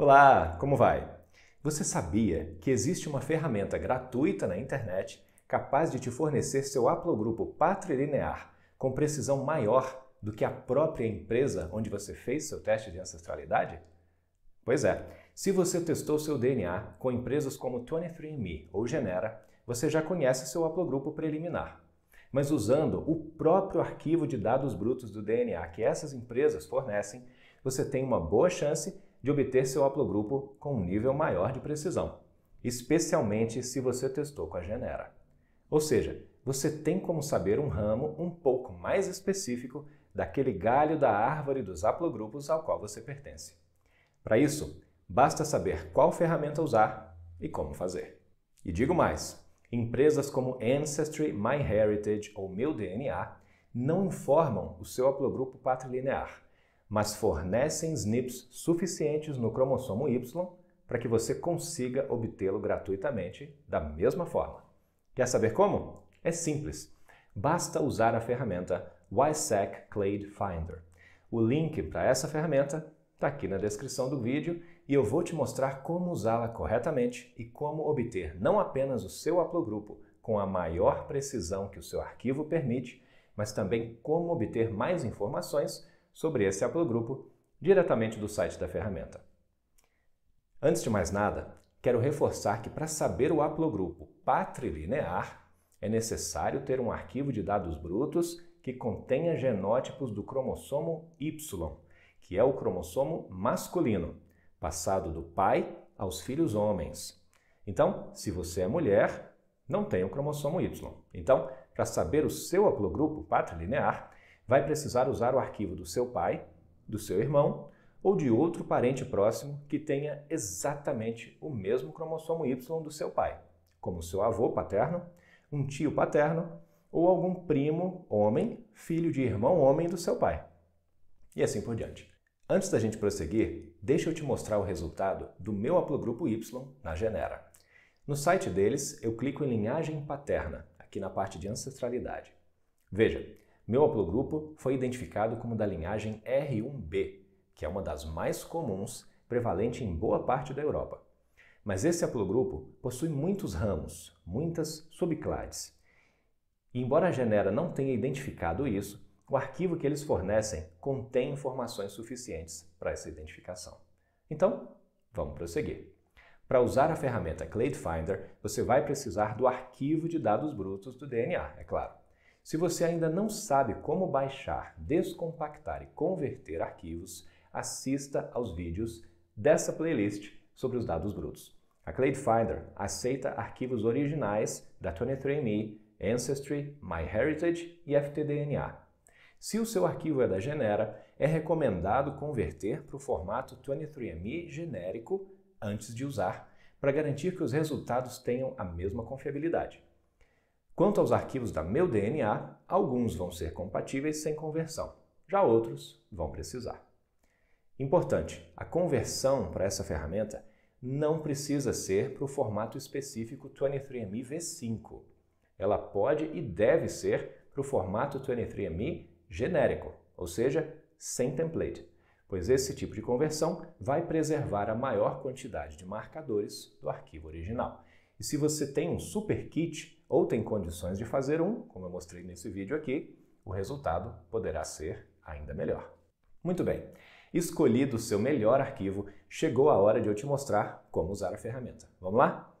Olá, como vai? Você sabia que existe uma ferramenta gratuita na internet capaz de te fornecer seu haplogrupo patrilinear com precisão maior do que a própria empresa onde você fez seu teste de ancestralidade? Pois é, se você testou seu DNA com empresas como 23andMe ou Genera, você já conhece seu haplogrupo preliminar. Mas usando o próprio arquivo de dados brutos do DNA que essas empresas fornecem, você tem uma boa chance de obter seu haplogrupo com um nível maior de precisão, especialmente se você testou com a Genera. Ou seja, você tem como saber um ramo um pouco mais específico daquele galho da árvore dos haplogrupos ao qual você pertence. Para isso, basta saber qual ferramenta usar e como fazer. E digo mais, empresas como Ancestry, MyHeritage ou Meu DNA não informam o seu haplogrupo patrilinear, mas fornecem SNPs suficientes no cromossomo Y para que você consiga obtê-lo gratuitamente da mesma forma. Quer saber como? É simples. Basta usar a ferramenta YSEC Clade Finder. O link para essa ferramenta está aqui na descrição do vídeo e eu vou te mostrar como usá-la corretamente e como obter não apenas o seu haplogrupo com a maior precisão que o seu arquivo permite, mas também como obter mais informações sobre esse haplogrupo diretamente do site da ferramenta. Antes de mais nada, quero reforçar que para saber o haplogrupo patrilinear, é necessário ter um arquivo de dados brutos que contenha genótipos do cromossomo Y, que é o cromossomo masculino, passado do pai aos filhos homens. Então, se você é mulher, não tem o cromossomo Y. Então, para saber o seu haplogrupo patrilinear, vai precisar usar o arquivo do seu pai, do seu irmão ou de outro parente próximo que tenha exatamente o mesmo cromossomo Y do seu pai, como seu avô paterno, um tio paterno ou algum primo homem, filho de irmão homem do seu pai. E assim por diante. Antes da gente prosseguir, deixa eu te mostrar o resultado do meu haplogrupo Y na Genera. No site deles, eu clico em linhagem paterna, aqui na parte de ancestralidade. Veja, meu haplogrupo foi identificado como da linhagem R1b, que é uma das mais comuns, prevalente em boa parte da Europa. Mas esse haplogrupo possui muitos ramos, muitas subclades. E embora a Genera não tenha identificado isso, o arquivo que eles fornecem contém informações suficientes para essa identificação. Então, vamos prosseguir. Para usar a ferramenta Clade Finder, você vai precisar do arquivo de dados brutos do DNA, é claro. Se você ainda não sabe como baixar, descompactar e converter arquivos, assista aos vídeos dessa playlist sobre os dados brutos. A Clade Finder aceita arquivos originais da 23andMe, Ancestry, MyHeritage e FTDNA. Se o seu arquivo é da Genera, é recomendado converter para o formato 23andMe genérico antes de usar, para garantir que os resultados tenham a mesma confiabilidade. Quanto aos arquivos da Meu DNA, alguns vão ser compatíveis sem conversão, já outros vão precisar. Importante, a conversão para essa ferramenta não precisa ser para o formato específico 23andMe V5. Ela pode e deve ser para o formato 23andMe genérico, ou seja, sem template, pois esse tipo de conversão vai preservar a maior quantidade de marcadores do arquivo original. E se você tem um super kit, ou tem condições de fazer um, como eu mostrei nesse vídeo aqui, o resultado poderá ser ainda melhor. Muito bem, escolhido o seu melhor arquivo, chegou a hora de eu te mostrar como usar a ferramenta. Vamos lá?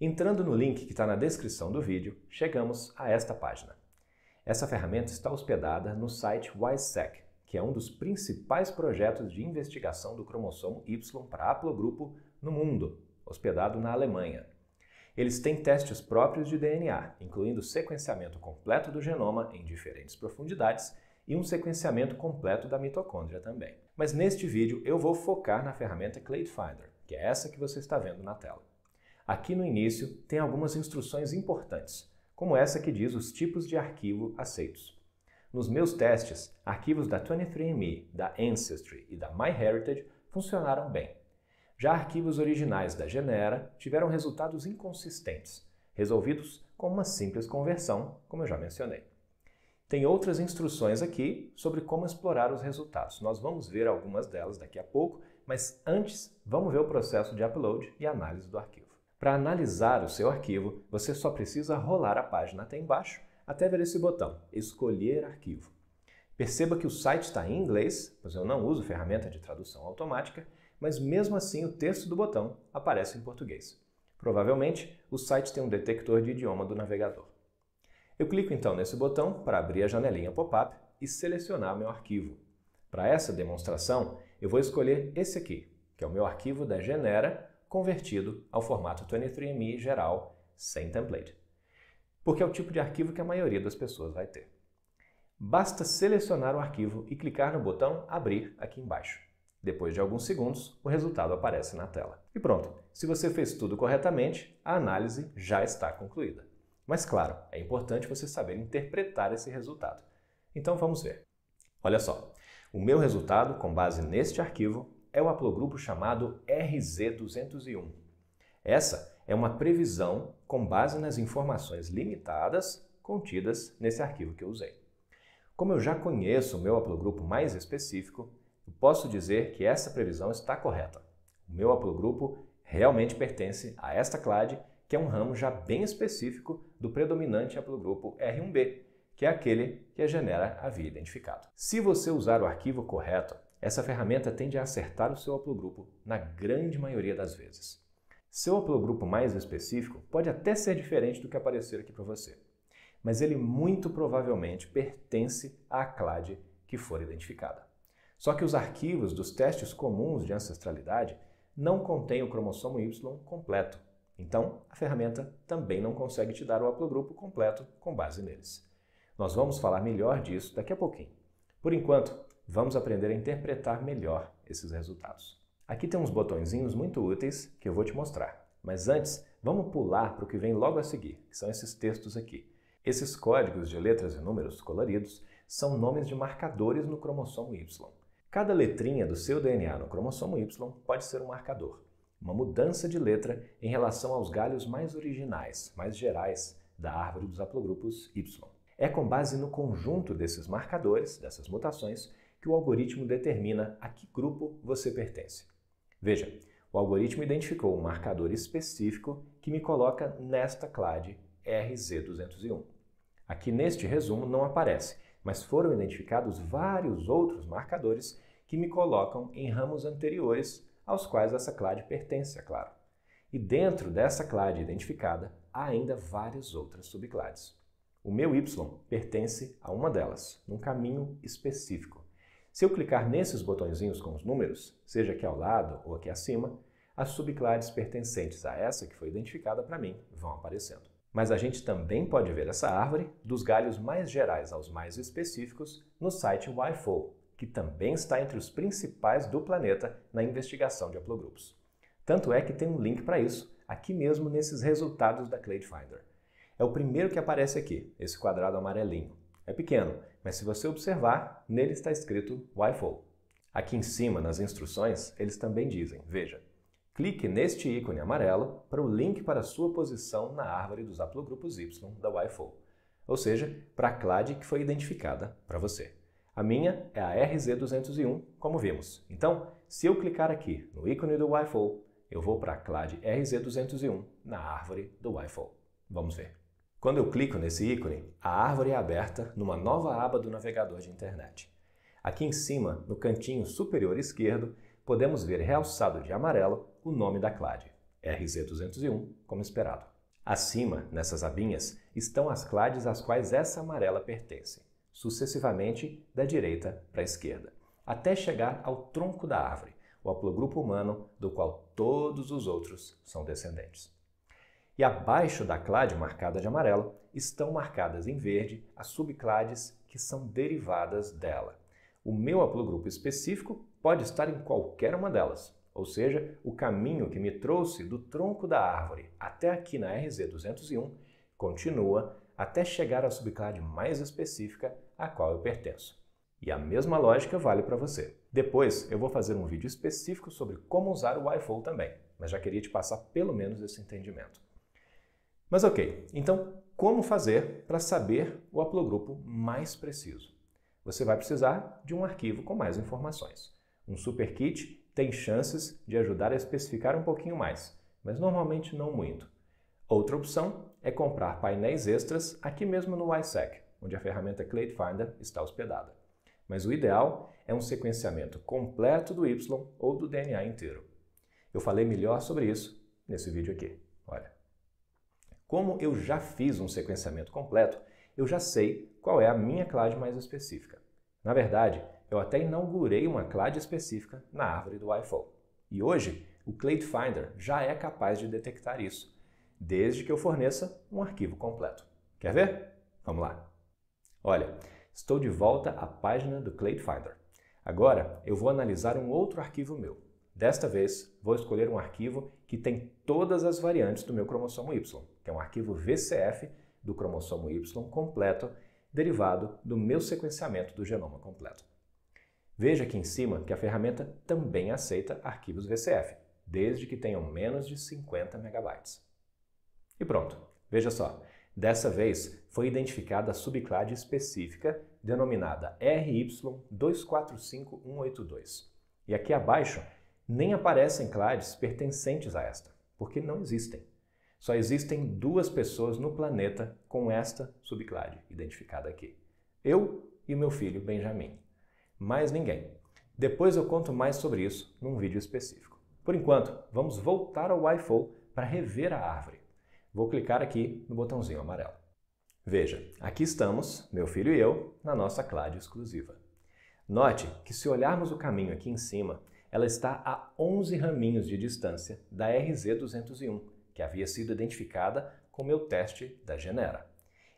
Entrando no link que está na descrição do vídeo, chegamos a esta página. Essa ferramenta está hospedada no site WiseSec, que é um dos principais projetos de investigação do cromossomo Y para haplogrupo no mundo, hospedado na Alemanha. Eles têm testes próprios de DNA, incluindo sequenciamento completo do genoma em diferentes profundidades e um sequenciamento completo da mitocôndria também. Mas neste vídeo eu vou focar na ferramenta Clade Finder, que é essa que você está vendo na tela. Aqui no início tem algumas instruções importantes, como essa que diz os tipos de arquivo aceitos. Nos meus testes, arquivos da 23andMe, da Ancestry e da MyHeritage funcionaram bem, já arquivos originais da Genera tiveram resultados inconsistentes, resolvidos com uma simples conversão, como eu já mencionei. Tem outras instruções aqui sobre como explorar os resultados. Nós vamos ver algumas delas daqui a pouco, mas antes vamos ver o processo de upload e análise do arquivo. Para analisar o seu arquivo, você só precisa rolar a página até embaixo até ver esse botão, Escolher Arquivo. Perceba que o site está em inglês, pois eu não uso ferramenta de tradução automática, mas mesmo assim o texto do botão aparece em português. Provavelmente, o site tem um detector de idioma do navegador. Eu clico então nesse botão para abrir a janelinha pop-up e selecionar meu arquivo. Para essa demonstração, eu vou escolher esse aqui, que é o meu arquivo da Genera convertido ao formato 23 me geral, sem template, porque é o tipo de arquivo que a maioria das pessoas vai ter. Basta selecionar o arquivo e clicar no botão Abrir aqui embaixo. Depois de alguns segundos, o resultado aparece na tela. E pronto, se você fez tudo corretamente, a análise já está concluída. Mas claro, é importante você saber interpretar esse resultado. Então vamos ver. Olha só, o meu resultado, com base neste arquivo, é o haplogrupo chamado RZ201. Essa é uma previsão com base nas informações limitadas contidas nesse arquivo que eu usei. Como eu já conheço o meu haplogrupo mais específico, eu posso dizer que essa previsão está correta. O meu haplogrupo realmente pertence a esta clade, que é um ramo já bem específico do predominante haplogrupo R1b, que é aquele que a Genera havia identificado. Se você usar o arquivo correto, essa ferramenta tende a acertar o seu haplogrupo na grande maioria das vezes. Seu haplogrupo mais específico pode até ser diferente do que aparecer aqui para você, mas ele muito provavelmente pertence à clade que for identificada. Só que os arquivos dos testes comuns de ancestralidade não contêm o cromossomo Y completo. Então, a ferramenta também não consegue te dar o haplogrupo completo com base neles. Nós vamos falar melhor disso daqui a pouquinho. Por enquanto, vamos aprender a interpretar melhor esses resultados. Aqui tem uns botõezinhos muito úteis que eu vou te mostrar. Mas antes, vamos pular para o que vem logo a seguir, que são esses textos aqui. Esses códigos de letras e números coloridos são nomes de marcadores no cromossomo Y. Cada letrinha do seu DNA no cromossomo Y pode ser um marcador, uma mudança de letra em relação aos galhos mais originais, mais gerais da árvore dos haplogrupos Y. É com base no conjunto desses marcadores, dessas mutações, que o algoritmo determina a que grupo você pertence. Veja, o algoritmo identificou um marcador específico que me coloca nesta clade RZ201. Aqui neste resumo não aparece, mas foram identificados vários outros marcadores que me colocam em ramos anteriores aos quais essa clade pertence, é claro. E dentro dessa clade identificada, há ainda várias outras subclades. O meu Y pertence a uma delas, num caminho específico. Se eu clicar nesses botõezinhos com os números, seja aqui ao lado ou aqui acima, as subclades pertencentes a essa que foi identificada para mim vão aparecendo. Mas a gente também pode ver essa árvore, dos galhos mais gerais aos mais específicos, no site WIFO, que também está entre os principais do planeta na investigação de haplogrupos. Tanto é que tem um link para isso, aqui mesmo nesses resultados da Clade Finder. É o primeiro que aparece aqui, esse quadrado amarelinho. É pequeno, mas se você observar, nele está escrito WIFO. Aqui em cima, nas instruções, eles também dizem, veja, Clique neste ícone amarelo para o link para sua posição na árvore dos haplogrupos Y da WIFO, ou seja, para a clade que foi identificada para você. A minha é a RZ201, como vimos. Então, se eu clicar aqui no ícone do WIFO, eu vou para a clade RZ201 na árvore do WIFO. Vamos ver. Quando eu clico nesse ícone, a árvore é aberta numa nova aba do navegador de internet. Aqui em cima, no cantinho superior esquerdo, podemos ver realçado de amarelo o nome da clade, RZ201, como esperado. Acima, nessas abinhas, estão as clades às quais essa amarela pertence, sucessivamente da direita para a esquerda, até chegar ao tronco da árvore, o haplogrupo humano do qual todos os outros são descendentes. E abaixo da clade marcada de amarelo estão marcadas em verde as subclades que são derivadas dela, o meu haplogrupo específico pode estar em qualquer uma delas, ou seja, o caminho que me trouxe do tronco da árvore até aqui na RZ201 continua até chegar à subclade mais específica a qual eu pertenço. E a mesma lógica vale para você. Depois eu vou fazer um vídeo específico sobre como usar o Wi-Fi também, mas já queria te passar pelo menos esse entendimento. Mas ok, então como fazer para saber o haplogrupo mais preciso? você vai precisar de um arquivo com mais informações. Um super kit tem chances de ajudar a especificar um pouquinho mais, mas normalmente não muito. Outra opção é comprar painéis extras aqui mesmo no YSEC, onde a ferramenta Clade Finder está hospedada. Mas o ideal é um sequenciamento completo do Y ou do DNA inteiro. Eu falei melhor sobre isso nesse vídeo aqui. Olha. Como eu já fiz um sequenciamento completo, eu já sei qual é a minha clade mais específica. Na verdade, eu até inaugurei uma clade específica na árvore do iPhone. E hoje, o Clade Finder já é capaz de detectar isso, desde que eu forneça um arquivo completo. Quer ver? Vamos lá. Olha, estou de volta à página do Clade Finder. Agora, eu vou analisar um outro arquivo meu. Desta vez, vou escolher um arquivo que tem todas as variantes do meu cromossomo Y, que é um arquivo VCF do cromossomo Y completo, derivado do meu sequenciamento do genoma completo. Veja aqui em cima que a ferramenta também aceita arquivos VCF, desde que tenham menos de 50 megabytes. E pronto, veja só, dessa vez foi identificada a subclade específica denominada RY245182. E aqui abaixo nem aparecem clades pertencentes a esta, porque não existem. Só existem duas pessoas no planeta com esta subclade identificada aqui: eu e meu filho Benjamin. Mais ninguém. Depois eu conto mais sobre isso num vídeo específico. Por enquanto, vamos voltar ao iPhone para rever a árvore. Vou clicar aqui no botãozinho amarelo. Veja, aqui estamos, meu filho e eu, na nossa clade exclusiva. Note que se olharmos o caminho aqui em cima, ela está a 11 raminhos de distância da RZ201, que havia sido identificada com meu teste da Genera.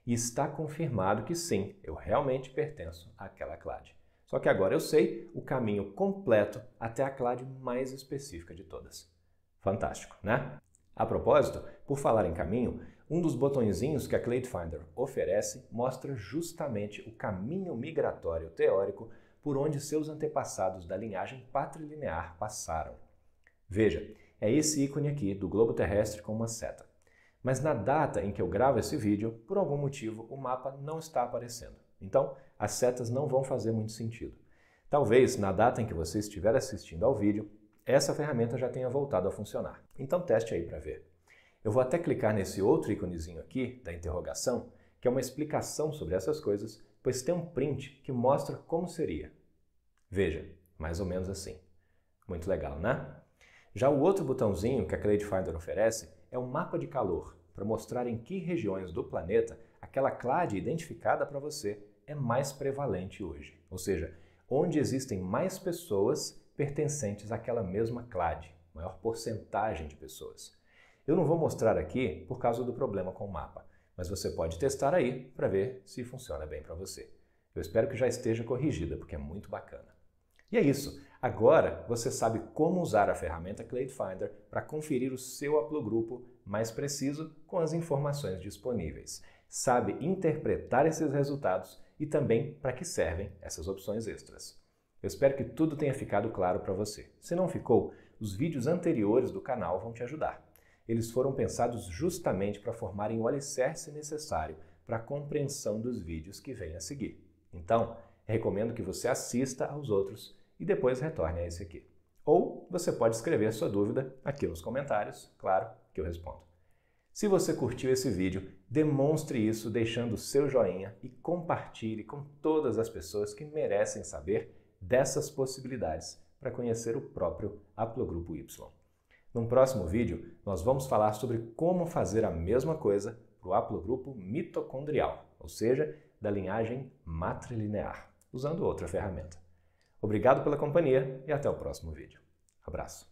E está confirmado que sim, eu realmente pertenço àquela clade. Só que agora eu sei o caminho completo até a clade mais específica de todas. Fantástico, né? A propósito, por falar em caminho, um dos botõezinhos que a Clade Finder oferece mostra justamente o caminho migratório teórico por onde seus antepassados da linhagem patrilinear passaram. Veja, é esse ícone aqui do globo terrestre com uma seta. Mas na data em que eu gravo esse vídeo, por algum motivo, o mapa não está aparecendo. Então, as setas não vão fazer muito sentido. Talvez, na data em que você estiver assistindo ao vídeo, essa ferramenta já tenha voltado a funcionar. Então teste aí para ver. Eu vou até clicar nesse outro íconezinho aqui, da interrogação, que é uma explicação sobre essas coisas, pois tem um print que mostra como seria. Veja, mais ou menos assim. Muito legal, né? Já o outro botãozinho que a Cloud Finder oferece é o um mapa de calor, para mostrar em que regiões do planeta aquela clade identificada para você é mais prevalente hoje, ou seja, onde existem mais pessoas pertencentes àquela mesma clade, maior porcentagem de pessoas. Eu não vou mostrar aqui por causa do problema com o mapa, mas você pode testar aí para ver se funciona bem para você. Eu espero que já esteja corrigida, porque é muito bacana. E é isso. Agora você sabe como usar a ferramenta Clade Finder para conferir o seu haplogrupo mais preciso com as informações disponíveis. Sabe interpretar esses resultados e também para que servem essas opções extras. Eu espero que tudo tenha ficado claro para você. Se não ficou, os vídeos anteriores do canal vão te ajudar. Eles foram pensados justamente para formarem o alicerce necessário para a compreensão dos vídeos que vêm a seguir. Então, recomendo que você assista aos outros e depois retorne a esse aqui. Ou você pode escrever sua dúvida aqui nos comentários, claro que eu respondo. Se você curtiu esse vídeo, demonstre isso deixando o seu joinha e compartilhe com todas as pessoas que merecem saber dessas possibilidades para conhecer o próprio haplogrupo Y. Num próximo vídeo, nós vamos falar sobre como fazer a mesma coisa para o haplogrupo mitocondrial, ou seja, da linhagem matrilinear, usando outra ferramenta. Obrigado pela companhia e até o próximo vídeo. Abraço.